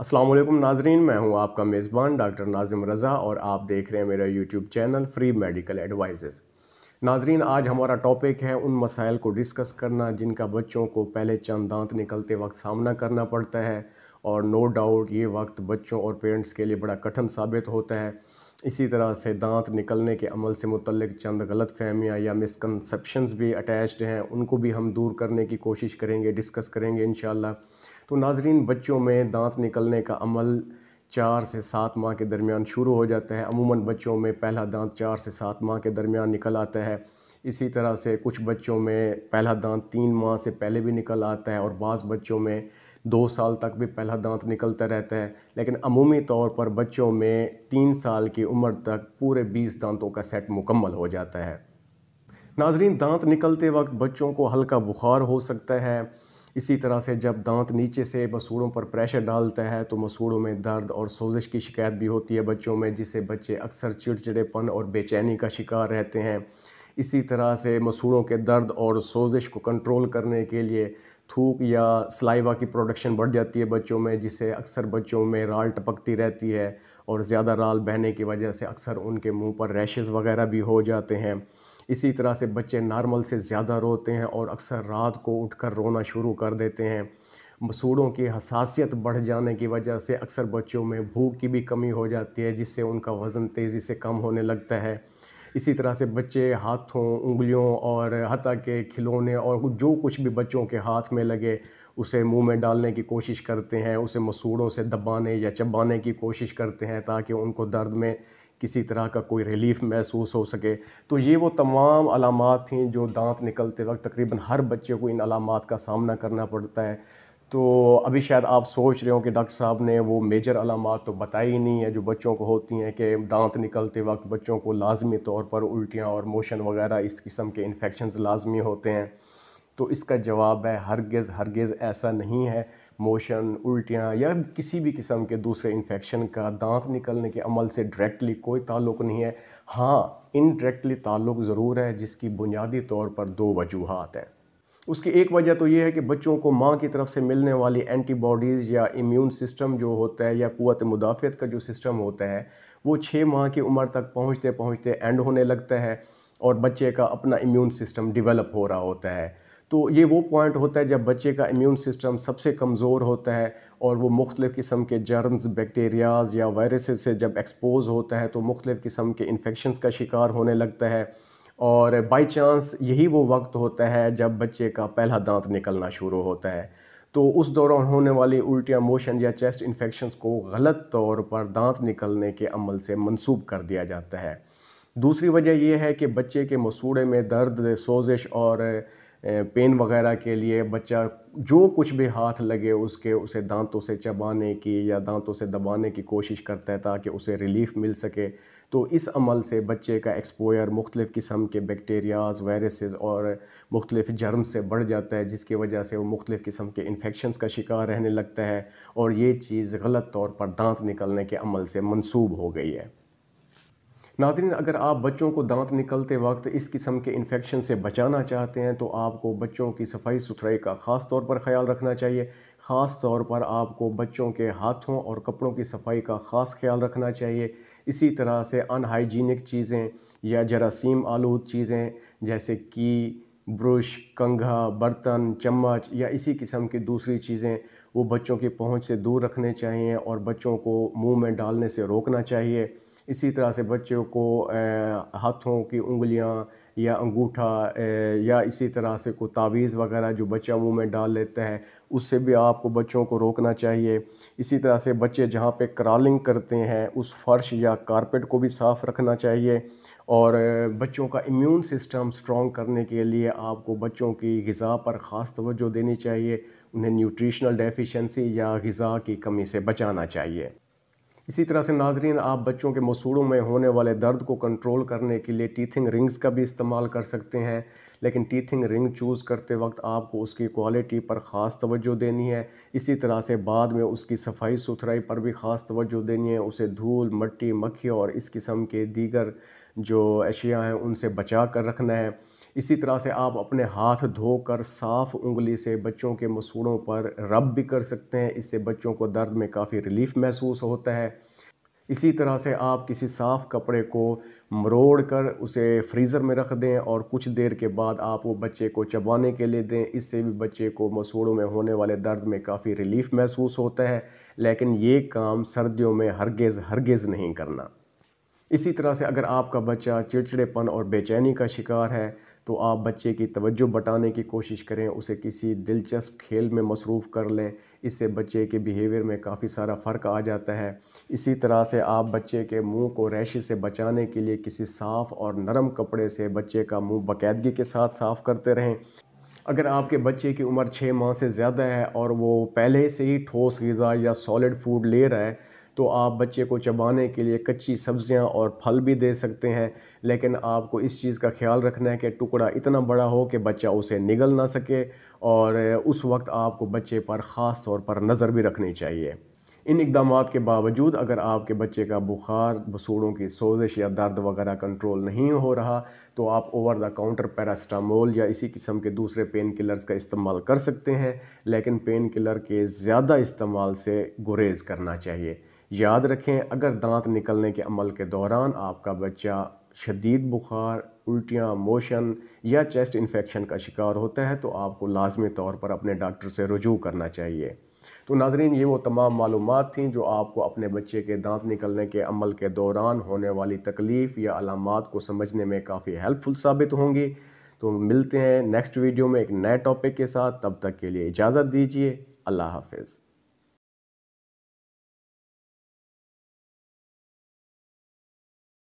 असलम नाजरीन मैं हूं आपका मेज़बान डॉक्टर नाजिम रज़ा और आप देख रहे हैं मेरा YouTube channel free medical advises नाजरीन आज हमारा टॉपिक है उन मसाइल को डिस्कस करना जिनका बच्चों को पहले चंद दांत निकलते वक्त सामना करना पड़ता है और नो डाउट ये वक्त बच्चों और पेरेंट्स के लिए बड़ा कठिन साबित होता है इसी तरह से दांत निकलने के अमल से मुतलक चंद गलत फहमियाँ या मिसकनसप्शन भी अटैच्ड हैं उनको भी हम दूर करने की कोशिश करेंगे डिस्कस करेंगे इन तो नाजरीन बच्चों में दांत निकलने का अमल चार से सात माह के दरमियान शुरू हो जाता है अमूमन बच्चों में पहला दांत चार से सात माह के दरमियान निकल आता है इसी तरह से कुछ बच्चों में पहला दांत तीन माह से पहले भी निकल आता है और बाज़ बच्चों में दो साल तक भी पहला दांत निकलता रहता है लेकिन अमूमी तौर पर बच्चों में तीन साल की उम्र तक पूरे बीस दांतों का सेट मुकम्मल हो जाता है नाजरीन दांत निकलते वक्त बच्चों को हल्का बुखार हो सकता है इसी तरह से जब दांत नीचे से मसूड़ों पर प्रेशर डालता है तो मसूड़ों में दर्द और सोजिश की शिकायत भी होती है बच्चों में जिससे बच्चे अक्सर चिड़चिड़ेपन और बेचैनी का शिकार रहते हैं इसी तरह से मसूड़ों के दर्द और सोजिश को कंट्रोल करने के लिए थूक या सलाइवा की प्रोडक्शन बढ़ जाती है बच्चों में जिससे अक्सर बच्चों में राल टपकती रहती है और ज़्यादा राल बहने की वजह से अक्सर उनके मुंह पर रैशेज़ वगैरह भी हो जाते हैं इसी तरह से बच्चे नॉर्मल से ज़्यादा रोते हैं और अक्सर रात को उठकर रोना शुरू कर देते हैं मसूड़ों की हसासियत बढ़ जाने की वजह से अक्सर बच्चों में भूख की भी कमी हो जाती है जिससे उनका वज़न तेज़ी से कम होने लगता है इसी तरह से बच्चे हाथों उंगलियों और हती के खिलौने और जो कुछ भी बच्चों के हाथ में लगे उसे मुंह में डालने की कोशिश करते हैं उसे मसूड़ों से दबाने या चबाने की कोशिश करते हैं ताकि उनको दर्द में किसी तरह का कोई रिलीफ महसूस हो सके तो ये वो तमाम अलामत थी जो दांत निकलते वक्त तकरीबन हर बच्चे को इन अलामत का सामना करना पड़ता है तो अभी शायद आप सोच रहे हो कि डॉक्टर साहब ने वो मेजर अलामत तो बताई ही नहीं है जो बच्चों को होती हैं कि दांत निकलते वक्त बच्चों को लाजमी तौर पर उल्टियाँ और मोशन वगैरह इस किस्म के इन्फेक्शन लाजमी होते हैं तो इसका जवाब है हरगज़ हरगज़ ऐसा नहीं है मोशन उल्टियाँ या किसी भी किस्म के दूसरे इन्फेक्शन का दांत निकलने के अमल से डायरेक्टली कोई ताल्लुक नहीं है हाँ इनडायरेक्टली ताल्लुक ज़रूर है जिसकी बुनियादी तौर पर दो वजूहत हैं उसकी एक वजह तो ये है कि बच्चों को माँ की तरफ से मिलने वाली एंटीबॉडीज़ या इम्यून सिस्टम जो होता है या क़वत मुदाफ़त का जो सिस्टम होता है वो छः माह की उम्र तक पहुँचते पहुँचते एंड होने लगता है और बच्चे का अपना इम्यून सिस्टम डिवेलप हो रहा होता है तो ये वो पॉइंट होता है जब बच्चे का इम्यून सिस्टम सबसे कमज़ोर होता है और वो मुख्तलिफ़ किस्म के जर्म्स बैक्टीरियाज़ या वायरसेस से जब एक्सपोज़ होता है तो मुख्तलिफ़ किस्म के इन्फेक्शन का शिकार होने लगता है और बाय चांस यही वो वक्त होता है जब बच्चे का पहला दांत निकलना शुरू होता है तो उस दौरान होने वाली उल्टियाँ मोशन या चेस्ट इन्फेक्शन को गलत तौर पर दांत निकलने के अमल से मनसूब कर दिया जाता है दूसरी वजह यह है कि बच्चे के मसूड़े में दर्द सोजिश और पेन वगैरह के लिए बच्चा जो कुछ भी हाथ लगे उसके उसे दांतों से चबाने की या दांतों से दबाने की कोशिश करता है ताकि उसे रिलीफ मिल सके तो इस अमल से बच्चे का एक्सपोयर मुख्तलिफ़ किस्म के बैक्टीरियाज वायरसेस और मुख्तलिफ जर्म से बढ़ जाता है जिसकी वजह से वो मुख्तलिफ़ किस्म के इन्फेक्शन का शिकार रहने लगता है और ये चीज़ गलत तौर पर दांत निकलने के अमल से मनसूब हो गई है नाजरीन अगर आप बच्चों को दांत निकलते वक्त इस किस्म के इन्फेक्शन से बचाना चाहते हैं तो आपको बच्चों की सफाई सुथराई का ख़ास तौर पर ख्याल रखना चाहिए ख़ास तौर पर आपको बच्चों के हाथों और कपड़ों की सफाई का ख़ास ख्याल रखना चाहिए इसी तरह से अनहाइजीनिक चीज़ें या जरासीम आलूद चीज़ें जैसे कि ब्रश कंघा बर्तन चम्मच या इसी किस्म की दूसरी चीज़ें वो बच्चों की पहुंच से दूर रखने चाहिए और बच्चों को मुंह में डालने से रोकना चाहिए इसी तरह से बच्चों को हाथों की उंगलियां या अंगूठा या इसी तरह से को तावीज़ वगैरह जो बच्चा मुंह में डाल लेता है उससे भी आपको बच्चों को रोकना चाहिए इसी तरह से बच्चे जहाँ पे क्रॉलिंग करते हैं उस फर्श या कारपेट को भी साफ़ रखना चाहिए और बच्चों का इम्यून सिस्टम स्ट्रॉन्ग करने के लिए आपको बच्चों की गज़ा पर ख़ास तवज्जो देनी चाहिए उन्हें न्यूट्रिशनल डेफिशिएंसी या गज़ा की कमी से बचाना चाहिए इसी तरह से नाजरीन आप बच्चों के मसूड़ों में होने वाले दर्द को कंट्रोल करने के लिए टीथिंग रिंग्स का भी इस्तेमाल कर सकते हैं लेकिन टीथिंग रिंग चूज़ करते वक्त आपको उसकी क्वालिटी पर ख़ास तवज्जो देनी है इसी तरह से बाद में उसकी सफाई सुथराई पर भी ख़ास तवज्जो देनी है उसे धूल मट्टी मक्खी और इस किस्म के दीगर जो अशिया हैं उनसे बचा कर रखना है इसी तरह से आप अपने हाथ धोकर साफ़ उंगली से बच्चों के मसूड़ों पर रब भी कर सकते हैं इससे बच्चों को दर्द में काफ़ी रिलीफ महसूस होता है इसी तरह से आप किसी साफ़ कपड़े को मरोड़ कर उसे फ्रीज़र में रख दें और कुछ देर के बाद आप वो बच्चे को चबाने के लिए दें इससे भी बच्चे को मसूड़ों में होने वाले दर्द में काफ़ी रिलीफ महसूस होता है लेकिन ये काम सर्दियों में हरगेज़ हरगेज नहीं करना इसी तरह से अगर आपका बच्चा चिड़चिड़ेपन और बेचैनी का शिकार है तो आप बच्चे की तवज्जो बटाने की कोशिश करें उसे किसी दिलचस्प खेल में मसरूफ़ कर लें इससे बच्चे के बिहेवियर में काफ़ी सारा फ़र्क आ जाता है इसी तरह से आप बच्चे के मुंह को रैश से बचाने के लिए किसी साफ़ और नरम कपड़े से बच्चे का मुंह बाकायदगी के साथ साफ़ करते रहें अगर आपके बच्चे की उम्र छः माह से ज़्यादा है और वो पहले से ही ठोस गज़ा या सॉलिड फूड ले रहा है तो आप बच्चे को चबाने के लिए कच्ची सब्ज़ियाँ और फल भी दे सकते हैं लेकिन आपको इस चीज़ का ख्याल रखना है कि टुकड़ा इतना बड़ा हो कि बच्चा उसे निगल ना सके और उस वक्त आपको बच्चे पर ख़ास तौर पर नज़र भी रखनी चाहिए इन इकदाम के बावजूद अगर आपके बच्चे का बुखार बसूड़ों की सोजिश या दर्द वगैरह कंट्रोल नहीं हो रहा तो आप ओवर द काउंटर पैरास्टामोल या इसी किस्म के दूसरे पेन किलर्स का इस्तेमाल कर सकते हैं लेकिन पेन किलर के ज़्यादा इस्तेमाल से गुरेज करना चाहिए याद रखें अगर दांत निकलने के अमल के दौरान आपका बच्चा शदीद बुखार उल्टियाँ मोशन या चेस्ट इन्फेक्शन का शिकार होता है तो आपको लाजमी तौर पर अपने डॉक्टर से रजू करना चाहिए तो नाजरीन ये वो तमाम मालूम थी जो आपको अपने बच्चे के दांत निकलने के अमल के दौरान होने वाली तकलीफ़ या अलामत को समझने में काफ़ी हेल्पफुल साबित होंगी तो मिलते हैं नेक्स्ट वीडियो में एक नए टॉपिक के साथ तब तक के लिए इजाज़त दीजिए अल्लाह हाफिज़